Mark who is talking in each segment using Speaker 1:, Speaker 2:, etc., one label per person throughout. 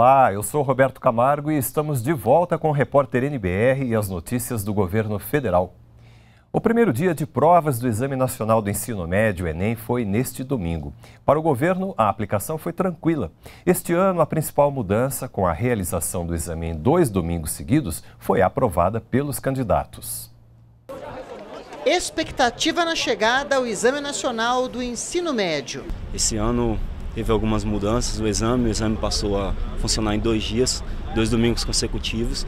Speaker 1: Olá, eu sou Roberto Camargo e estamos de volta com o repórter NBR e as notícias do governo federal. O primeiro dia de provas do Exame Nacional do Ensino Médio, Enem, foi neste domingo. Para o governo, a aplicação foi tranquila. Este ano, a principal mudança, com a realização do exame em dois domingos seguidos, foi aprovada pelos candidatos.
Speaker 2: Expectativa na chegada ao Exame Nacional do Ensino Médio.
Speaker 1: Esse
Speaker 3: ano teve algumas mudanças, o exame, o exame passou a funcionar em dois dias, dois domingos consecutivos.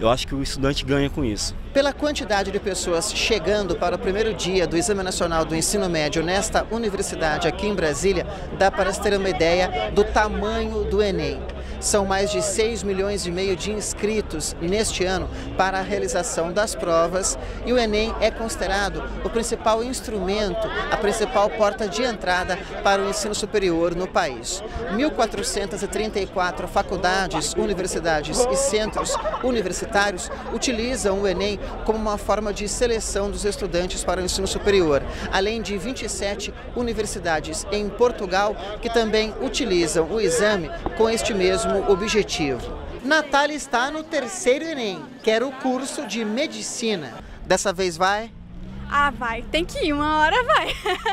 Speaker 3: Eu acho que o estudante ganha com isso.
Speaker 2: Pela quantidade de pessoas chegando para o primeiro dia do Exame Nacional do Ensino Médio nesta universidade aqui em Brasília, dá para se ter uma ideia do tamanho do Enem. São mais de 6 milhões e meio de inscritos neste ano para a realização das provas e o Enem é considerado o principal instrumento, a principal porta de entrada para o ensino superior no país. 1.434 faculdades, universidades e centros universitários utilizam o Enem como uma forma de seleção dos estudantes para o ensino superior, além de 27 universidades em Portugal que também utilizam o exame com este mesmo mesmo objetivo. Natália está no terceiro Enem, que era o curso de medicina. Dessa vez vai? Ah, vai. Tem que ir, uma hora vai.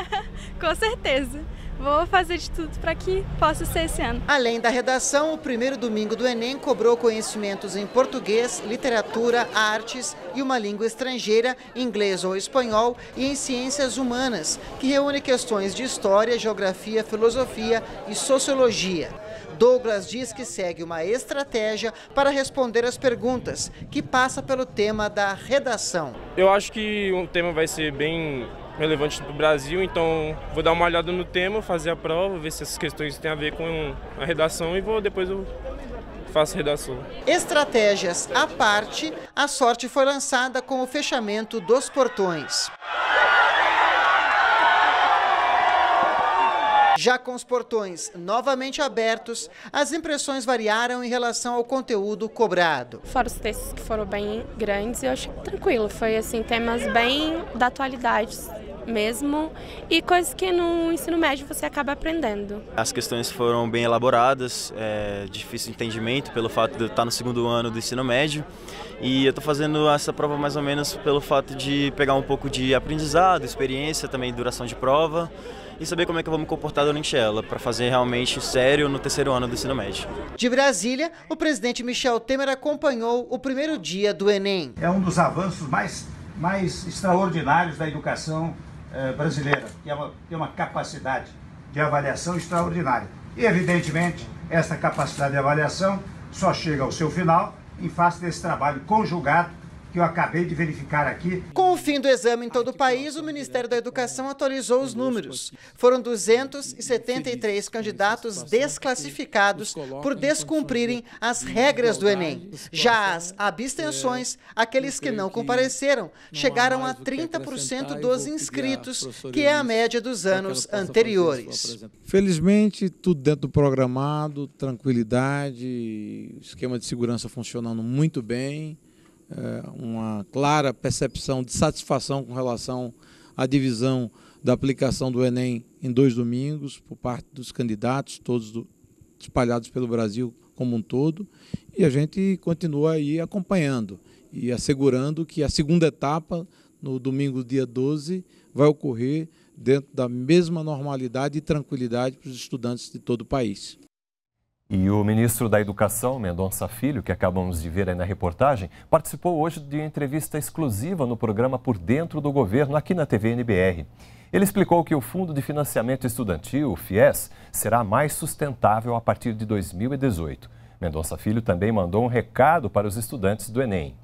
Speaker 2: Com certeza. Vou fazer de tudo para que possa ser esse ano. Além da redação, o primeiro domingo do Enem cobrou conhecimentos em português, literatura, artes e uma língua estrangeira, inglês ou espanhol, e em ciências humanas, que reúne questões de história, geografia, filosofia e sociologia. Douglas diz que segue uma estratégia para responder às perguntas, que passa pelo tema da redação.
Speaker 4: Eu acho que o
Speaker 2: tema vai ser bem relevante para o Brasil, então vou dar uma olhada no tema, fazer a prova, ver se essas questões têm a ver com a redação e vou depois eu faço redação. Estratégias à parte, a sorte foi lançada com o fechamento dos portões. Já com os portões novamente abertos, as impressões variaram em relação ao conteúdo cobrado.
Speaker 3: Fora os textos que foram bem grandes, eu achei tranquilo. Foi assim temas bem da atualidade mesmo e coisas que no ensino médio você acaba aprendendo.
Speaker 2: As questões foram bem elaboradas, é, difícil de entendimento pelo fato de eu estar no segundo ano do ensino médio e eu estou fazendo essa prova mais ou menos pelo fato de pegar um pouco de aprendizado, experiência, também duração de prova e saber como é que eu vou me comportar durante ela, para fazer realmente sério no terceiro ano do ensino médio. De Brasília, o presidente Michel Temer acompanhou o primeiro dia do Enem. É
Speaker 4: um dos avanços mais, mais extraordinários
Speaker 2: da educação eh, brasileira, que é uma, que é uma capacidade de avaliação extraordinária. E, evidentemente, essa capacidade de avaliação só chega ao seu final em face desse trabalho conjugado que eu acabei de verificar aqui. Com o fim do exame em todo o país, o Ministério da Educação atualizou os números. Foram 273 candidatos desclassificados por descumprirem as regras do Enem. Já as abstenções, aqueles que não compareceram, chegaram a 30% dos inscritos, que é a média dos anos anteriores.
Speaker 4: Felizmente, tudo dentro do programado, tranquilidade, esquema de segurança funcionando muito bem. É, uma clara percepção de satisfação com relação à divisão da aplicação do Enem em dois domingos por parte dos candidatos, todos do, espalhados pelo Brasil como um todo, e a gente continua aí acompanhando e assegurando que a segunda etapa, no domingo dia 12, vai ocorrer dentro da mesma normalidade e tranquilidade para os estudantes de todo o país.
Speaker 1: E o ministro da Educação, Mendonça Filho, que acabamos de ver aí na reportagem, participou hoje de uma entrevista exclusiva no programa Por Dentro do Governo, aqui na TV NBR. Ele explicou que o Fundo de Financiamento Estudantil, o FIES, será mais sustentável a partir de 2018. Mendonça Filho também mandou um recado para os estudantes do Enem.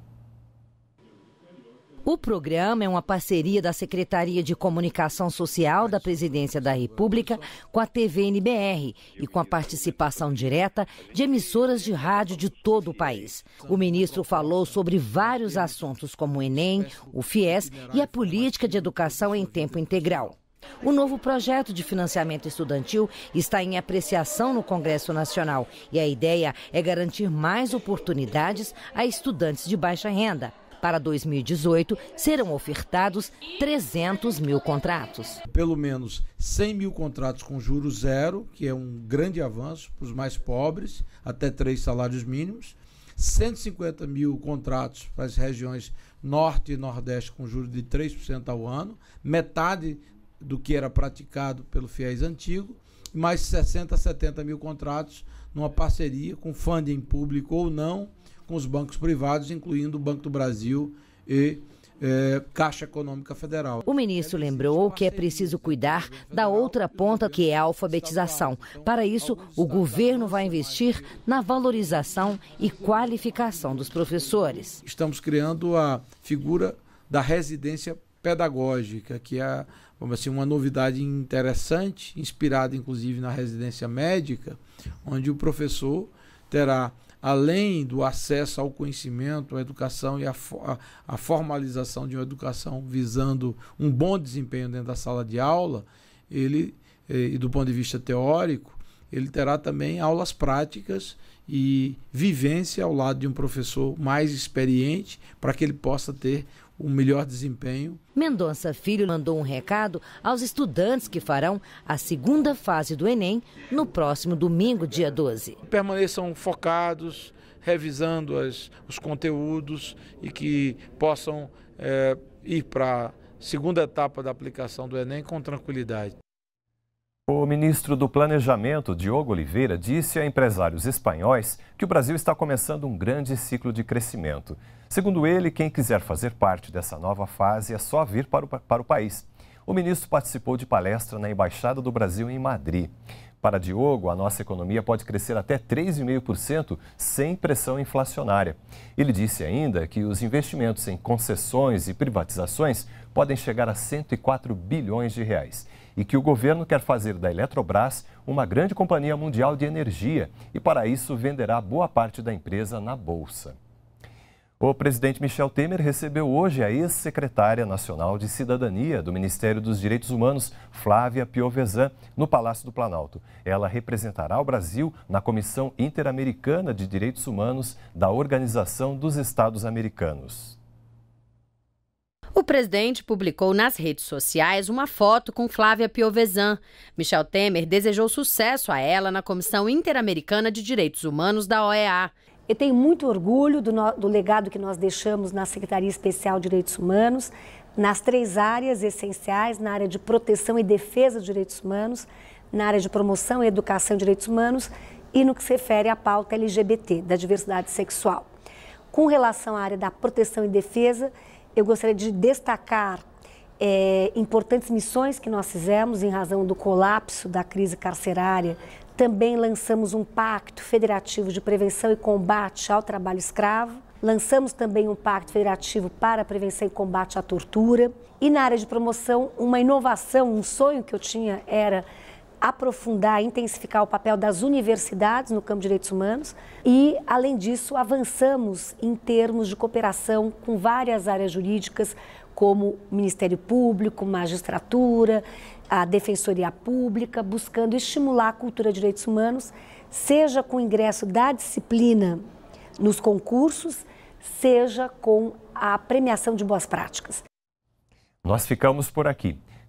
Speaker 5: O programa é uma parceria da Secretaria de Comunicação Social da Presidência da República com a TV NBR e com a participação direta de emissoras de rádio de todo o país. O ministro falou sobre vários assuntos como o Enem, o FIES e a política de educação em tempo integral. O novo projeto de financiamento estudantil está em apreciação no Congresso Nacional e a ideia é garantir mais oportunidades a estudantes de baixa renda. Para 2018, serão ofertados 300 mil contratos.
Speaker 4: Pelo menos 100 mil contratos com juros zero, que é um grande avanço para os mais pobres, até três salários mínimos. 150 mil contratos para as regiões norte e nordeste com juros de 3% ao ano, metade do que era praticado pelo FIES antigo, mais 60, 70 mil contratos numa parceria com funding público ou não, com os bancos privados, incluindo o Banco do Brasil e é, Caixa Econômica Federal.
Speaker 5: O ministro lembrou que é preciso cuidar da outra ponta, que é a alfabetização. Para isso, o governo vai investir na valorização e qualificação
Speaker 4: dos professores. Estamos criando a figura da residência pedagógica, que é assim, uma novidade interessante, inspirada inclusive na residência médica, onde o professor terá além do acesso ao conhecimento, à educação e à, formalização de uma educação visando um bom desempenho dentro da sala de aula, ele, eh, e do ponto de vista teórico, ele terá também aulas práticas e vivência ao lado de um professor mais experiente para que ele possa ter um melhor desempenho.
Speaker 5: Mendonça Filho mandou um recado aos estudantes que farão a segunda fase do Enem no próximo domingo, dia 12.
Speaker 4: Permaneçam focados, revisando as, os conteúdos e que possam é, ir para a segunda etapa da aplicação do Enem com tranquilidade.
Speaker 1: O ministro do Planejamento, Diogo Oliveira, disse a empresários espanhóis que o Brasil está começando um grande ciclo de crescimento. Segundo ele, quem quiser fazer parte dessa nova fase é só vir para o, para o país. O ministro participou de palestra na Embaixada do Brasil em Madrid. Para Diogo, a nossa economia pode crescer até 3,5% sem pressão inflacionária. Ele disse ainda que os investimentos em concessões e privatizações podem chegar a 104 bilhões de reais e que o governo quer fazer da Eletrobras uma grande companhia mundial de energia e, para isso, venderá boa parte da empresa na Bolsa. O presidente Michel Temer recebeu hoje a ex-secretária nacional de Cidadania do Ministério dos Direitos Humanos, Flávia Piovesan, no Palácio do Planalto. Ela representará o Brasil na Comissão Interamericana de Direitos Humanos da Organização dos Estados Americanos.
Speaker 5: O presidente publicou nas redes sociais uma foto com Flávia Piovesan. Michel Temer desejou sucesso a ela na Comissão Interamericana de Direitos Humanos da OEA. Eu tenho muito
Speaker 3: orgulho do, no, do legado que nós deixamos na Secretaria Especial de Direitos Humanos, nas três áreas essenciais, na área de proteção e defesa de direitos humanos, na área de promoção e educação de direitos humanos e no que se refere à pauta LGBT, da diversidade sexual. Com relação à área da proteção e defesa, eu gostaria de destacar é, importantes missões que nós fizemos em razão do colapso da crise carcerária. Também lançamos um pacto federativo de prevenção e combate ao trabalho escravo. Lançamos também um pacto federativo para prevenção e combate à tortura. E na área de promoção, uma inovação, um sonho que eu tinha era aprofundar, intensificar o papel das universidades no campo de direitos humanos e, além disso, avançamos em termos de cooperação com várias áreas jurídicas, como Ministério Público, magistratura, a Defensoria Pública, buscando estimular a cultura de direitos humanos, seja com o ingresso da disciplina nos concursos, seja com a premiação de boas práticas.
Speaker 1: Nós ficamos por aqui.